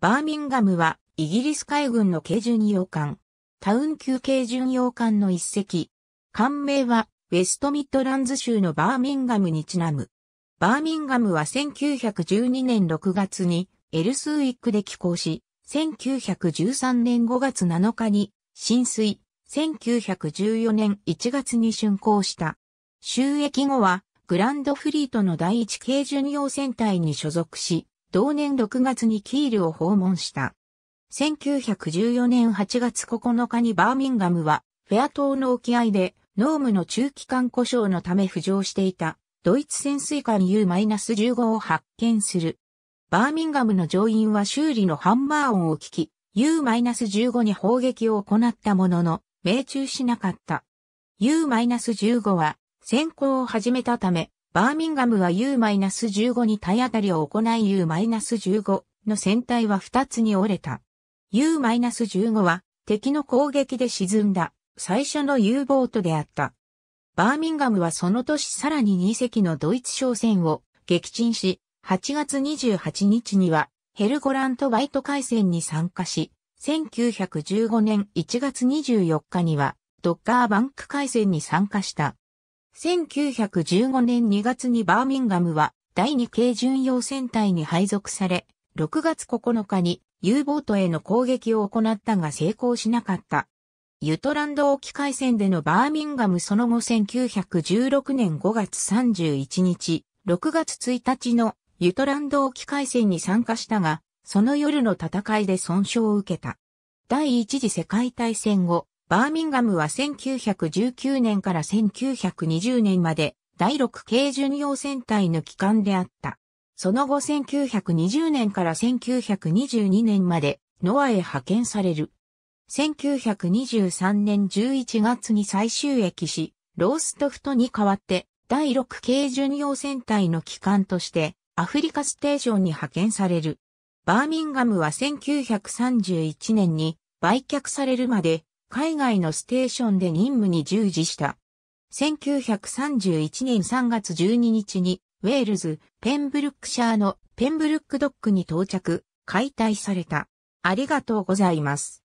バーミンガムはイギリス海軍の軽巡洋艦。タウン級軽巡洋艦の一隻。艦名はウェストミッドランズ州のバーミンガムにちなむ。バーミンガムは1912年6月にエルスウィックで寄港し、1913年5月7日に浸水、1914年1月に竣工した。収益後はグランドフリートの第一軽巡洋戦隊に所属し、同年6月にキールを訪問した。1914年8月9日にバーミンガムは、フェア島の沖合で、ノームの中期間故障のため浮上していた、ドイツ潜水艦 U-15 を発見する。バーミンガムの乗員は修理のハンマー音を聞き、U-15 に砲撃を行ったものの、命中しなかった。U-15 は、先行を始めたため、バーミンガムは U-15 に体当たりを行い U-15 の船体は2つに折れた。U-15 は敵の攻撃で沈んだ最初の U ボートであった。バーミンガムはその年さらに2隻のドイツ商船を撃沈し、8月28日にはヘルゴラントバイト海戦に参加し、1915年1月24日にはドッカーバンク海戦に参加した。1915年2月にバーミンガムは第2軽巡洋戦隊に配属され、6月9日に U ボートへの攻撃を行ったが成功しなかった。ユトランド沖海戦でのバーミンガムその後1916年5月31日、6月1日のユトランド沖海戦に参加したが、その夜の戦いで損傷を受けた。第一次世界大戦後、バーミンガムは1919年から1920年まで第6系巡洋戦隊の機関であった。その後1920年から1922年までノアへ派遣される。1923年11月に再収役し、ローストフトに代わって第6系巡洋戦隊の機関としてアフリカステーションに派遣される。バーミンガムは1931年に売却されるまで海外のステーションで任務に従事した。1931年3月12日に、ウェールズ、ペンブルックシャーのペンブルックドックに到着、解体された。ありがとうございます。